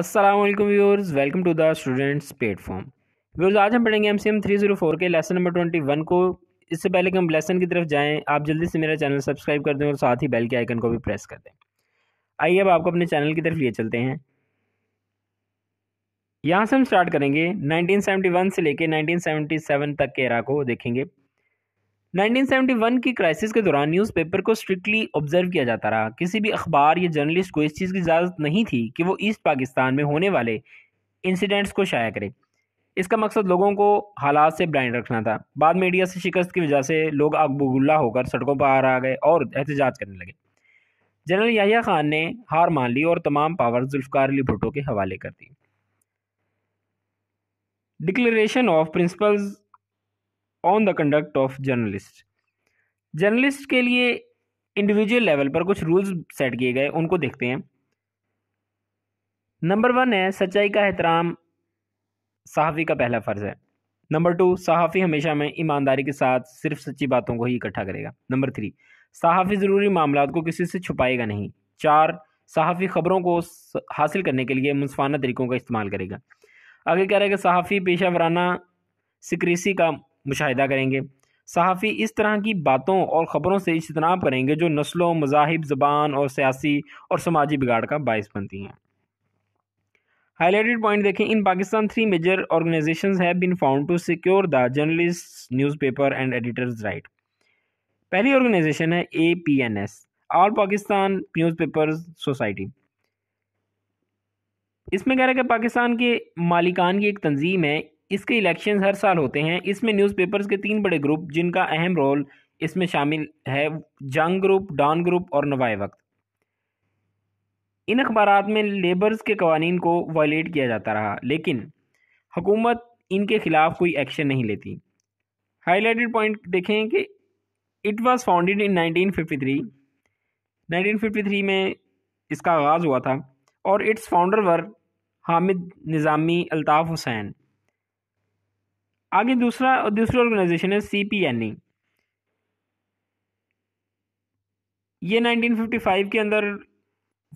Aslam viewers welcome to the students platform viewers आज हम पढ़ेंगे M C M three zero four के lesson number twenty one को इससे पहले कि हम लेसन की तरफ जाएं आप जल्दी से मेरा चैनल सब्सक्राइब कर दें और साथ ही बेल के आइकन को भी प्रेस कर दें आइए अब आपको अपने चैनल की तरफ ये चलते हैं यहाँ से हम स्टार्ट करेंगे 1971 से लेकर 1977 तक के एरा को देखेंगे 1971 की क्राइसिस के दौरान न्यूज़पेपर को स्ट्रिक्टली ऑब्जर्व किया जाता रहा किसी भी अखबार या जर्नलिस्ट को इस चीज़ की इजाज़त नहीं थी कि वो ईस्ट पाकिस्तान में होने वाले इंसिडेंट्स को शाया करे इसका मकसद लोगों को हालात से ब्लाइंड रखना था बाद मीडिया से शिकस्त की वजह से लोग अगबुल्ला होकर सड़कों पर आ गए और एहतजाज करने लगे जनरल याहिया खान ने हार मान ली और तमाम पावर जुल्फकार अली भुट्टो के हवाले कर दी declaration of principles on the conduct of journalist journalist के लिए इंडिविजुअल लेवल पर कुछ रूल्स सेट किए गए उनको देखते हैं नंबर वन है सच्चाई का एहतराम सहाफ़ी का पहला फ़र्ज़ है नंबर टू सहाफ़ी हमेशा में ईमानदारी के साथ सिर्फ सच्ची बातों को ही इकट्ठा करेगा नंबर थ्री सहाफ़ी ज़रूरी मामला को किसी से छुपाएगा नहीं चार सहाफ़ी ख़बरों को हासिल करने के लिए मुनफाना तरीक़ों का इस्तेमाल करेगा आगे कह रहा है कि सहाफ़ी पेशा वराना सिक्रेसी का मुशाह करेंगे सहाफ़ी इस तरह की बातों और ख़बरों से इजतनाब करेंगे जो नस्लों मजाहब ज़बान और सियासी और समाजी बिगाड़ का बायस बनती हैं हाईलाइटेड पॉइंट देखें in Pakistan three major organisation have been found to secure the journalist newspaper and editors right पहली ऑर्गेनाइजेशन है A P N S all Pakistan newspaper society इसमें कह रहे हैं कि पाकिस्तान के मालिकान की एक तंजीम है इसके इलेक्शन हर साल होते हैं इसमें न्यूज़पेपर्स के तीन बड़े ग्रुप जिनका अहम रोल इसमें शामिल है जंग ग्रुप डॉन ग्रुप और नवाए वक्त इन अखबार में लेबर्स के कवानीन को वायलेट किया जाता रहा लेकिन हुकूमत इनके ख़िलाफ़ कोई एक्शन नहीं लेती हाईलाइटेड पॉइंट देखें कि इट वाज फाउंडेड इन 1953 1953 में इसका आगाज़ हुआ था और its founder was Hamid Nizami Altaf Hussain आगे दूसरा दूसरी ऑर्गेनाइजेशन है सी पी एन ई ये 1955 के अंदर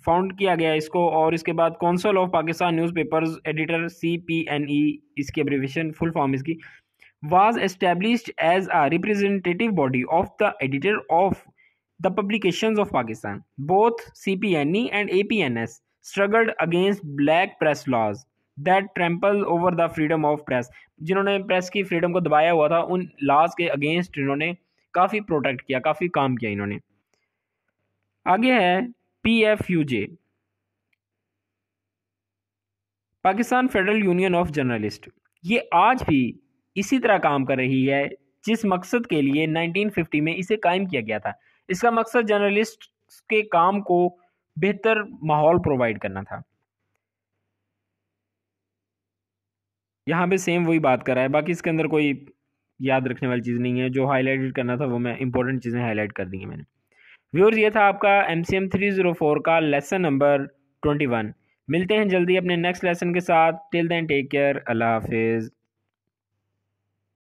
फाउंड किया गया इसको और इसके बाद council of Pakistan newspapers editor C P N E इसकी एब्रिवेशन फुल फॉर्म इसकी was established as a representative body of the editor of the publication of Pakistan both C P N E and A P N S struggled against black press laws that trample over the freedom of press जिन्होंने press की freedom को दबाया हुआ था उन लाज के against इन्होंने काफ़ी प्रोटेक्ट किया काफ़ी काम किया इन्होंने आगे है P F U J Pakistan federal union of journalist ये आज भी इसी तरह काम कर रही है जिस मकसद के लिए 1950 में इसे कायम किया गया था इसका मकसद जर्नलिस्ट के काम को बेहतर माहौल प्रोवाइड करना था यहाँ पे सेम वही बात कर रहा है बाकी इसके अंदर कोई याद रखने वाली चीज़ नहीं है जो हाईलाइटेड करना था वो मैं इंपॉर्टेंट चीज़ें हाईलाइट कर दी हैं मैंने व्यूअर्स ये था आपका M C M three zero four का लेसन नंबर ट्वेंटी वन मिलते हैं जल्दी अपने नेक्स्ट लेसन के साथ टिल देन टेक केयर अल्लाह हाफिज़